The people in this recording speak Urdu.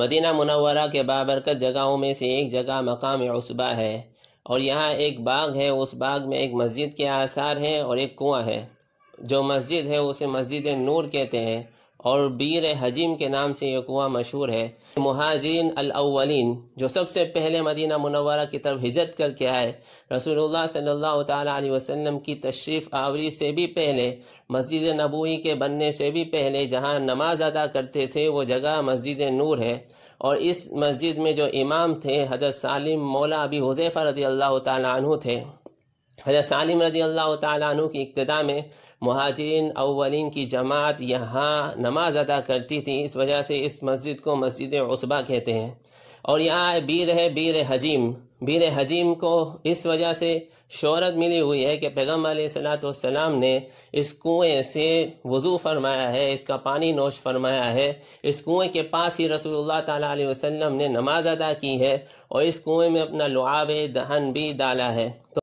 مدینہ منورہ کے بابرکت جگہوں میں سے ایک جگہ مقام عصبہ ہے اور یہاں ایک باغ ہے اس باغ میں ایک مسجد کے آثار ہیں اور ایک کنواں ہے جو مسجد ہے اسے مسجد نور کہتے ہیں اور بیر حجیم کے نام سے یہ کنواں مشہور ہے مہاجرین الاولین جو سب سے پہلے مدینہ منورہ کی طرف ہجرت کر کے آئے رسول اللہ صلی اللہ تعالیٰ علیہ وسلم کی تشریف آوری سے بھی پہلے مسجد نبوی کے بننے سے بھی پہلے جہاں نماز ادا کرتے تھے وہ جگہ مسجد نور ہے اور اس مسجد میں جو امام تھے حضرت سالم مولا ابی حضیفہ رضی اللہ تعالیٰ عنہ تھے حضرت سالم رضی اللہ تعالیٰ عنہ کی ابتدا میں مہاجرین اولین کی جماعت یہاں نماز ادا کرتی تھی اس وجہ سے اس مسجد کو مسجد عصبہ کہتے ہیں اور یہاں بیر بیر بیر حجیم بیر حجیم کو اس وجہ سے شہرت ملی ہوئی ہے کہ پیغمبر علیہ صلاۃ والسلام نے اس کنویں سے وضو فرمایا ہے اس کا پانی نوش فرمایا ہے اس کوئے کے پاس ہی رسول اللہ تعالیٰ علیہ وسلم نے نماز ادا کی ہے اور اس کنویں میں اپنا لعاب دہن بھی ڈالا ہے